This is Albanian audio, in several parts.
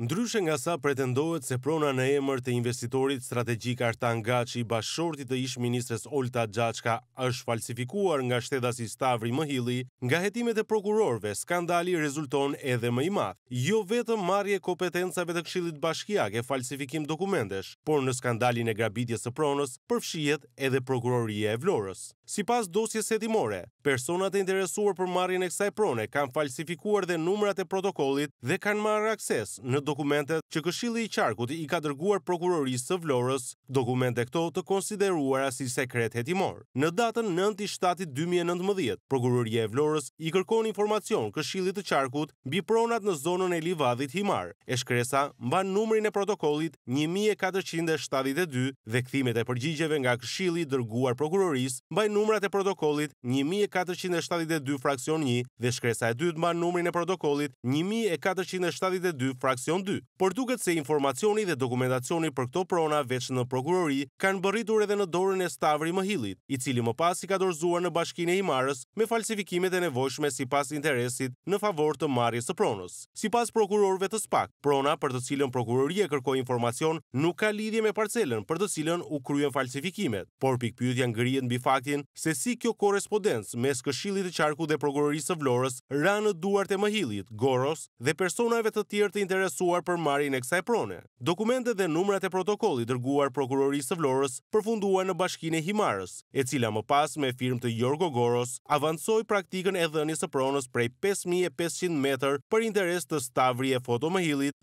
Ndryshe nga sa pretendohet se prona në emër të investitorit strategjik Artan Gaçi, bashorti të ish ministres Olta Gjaçka, është falsifikuar nga shtetasi Stavri Mohilli, nga hetimet e prokurorëve skandali rezulton edhe më i madh. Jo vetëm marrje kompetencave të Këshillit Bashkiak e falsifikim dokumentesh, por në skandalin e grabitjes së pronës përfshihet edhe prokuroria e Vlorës. Sipas dosjes hetimore, personat e interesuar për marrjen e kësaj prone kanë falsifikuar dhe numrat e protokollit dhe kanë marrë akses në dokumentet që këshilli i qarkut i ka dërguar prokurorisë të Vlorës, dokumente këto të konsideruara si sekret hetimor. Në datën 9.7.2019, prokurorie e Vlorës i kërkon informacion këshillit të qarkut bi pronat në zonën e Livadit Himar. E shkresa mba numrin e protokollit 1472 dhe këthimet e përgjigjeve nga këshilli dërguar prokurorisë mba numrat e protokollit 1472 fraksion 1 dhe shkresa e dytë mba numrin e protokollit 1472 fraksion 2 sezon 2, por duket se informacioni dhe dokumentacioni për këto prona veç në prokurori kanë bërritur edhe në dorën e stavri më hilit, i cili më pas i ka dorzuar në bashkine i marës me falsifikimet e nevojshme si pas interesit në favor të marjes të pronës. Si pas prokurorve të spak, prona për të cilën prokurori e kërkoj informacion nuk ka lidhje me parcelën për të cilën u kryen falsifikimet, por pikpyt janë grijet në bifaktin se si kjo korespondens mes këshillit të qarku dhe prokurorisë vlorës ra në duart e më hilit, goros dhe personave të tjerë të interesu kërkuar për marrjen e kësaj prone. Dokumentet dhe numrat e protokollit dërguar prokurorisë së Florës përfunduan në Bashkinë e Himarës, e cila më pas me firmë të Jorgo Goros avancoi praktikën e dhënies së pronës prej 5500 metër për interes të Stavri e Foto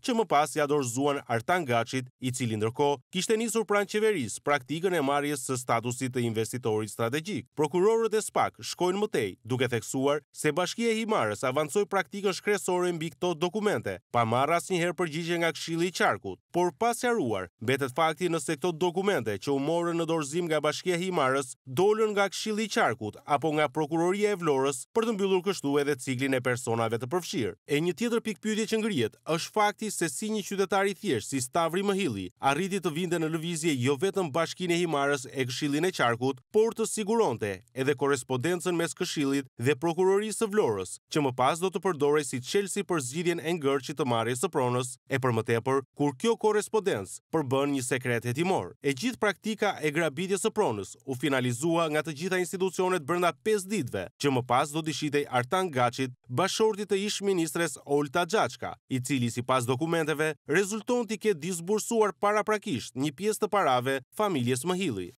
që më pas ja dorëzuan Artan Gaçit, i cili ndërkohë kishte nisur pranë qeverisë praktikën e marrjes së statusit të investitorit strategjik. Prokurorët e SPAK shkojnë më tej, duke theksuar se Bashkia e Himarës avancoi praktikën shkresore mbi këto dokumente, pa marrë njëherë përgjigje nga këshili i qarkut, por pas jaruar, betet fakti nëse këto dokumente që u morën në dorëzim nga bashkia Himarës, dollën nga këshili i qarkut apo nga prokuroria e vlorës për të mbyllur kështu edhe ciklin e personave të përfshirë. E një tjetër pikë pyetje që ngrihet është fakti se si një qytetar i thjeshtë si Stavri Mhilli arriti të vinte në lëvizje jo vetëm bashkinë e Himarës e këshillin e qarkut, por të siguronte edhe korrespondencën mes këshillit dhe prokurorisë së Vlorës, që më pas do të përdorej si çelësi për zgjidhjen e ngërçit të marrjes së pronës e për më tepër kur kjo korespondens përbën një sekret hetimor. E gjithë praktika e grabitjes së pronës u finalizua nga të gjitha institucionet brenda 5 ditëve, që më pas do dishitej Artan Gaçit, bashorti të ish ministres Olta Gjaçka, i cili sipas dokumenteve rezulton të ketë disbursuar paraprakisht një pjesë të parave familjes Mahilli.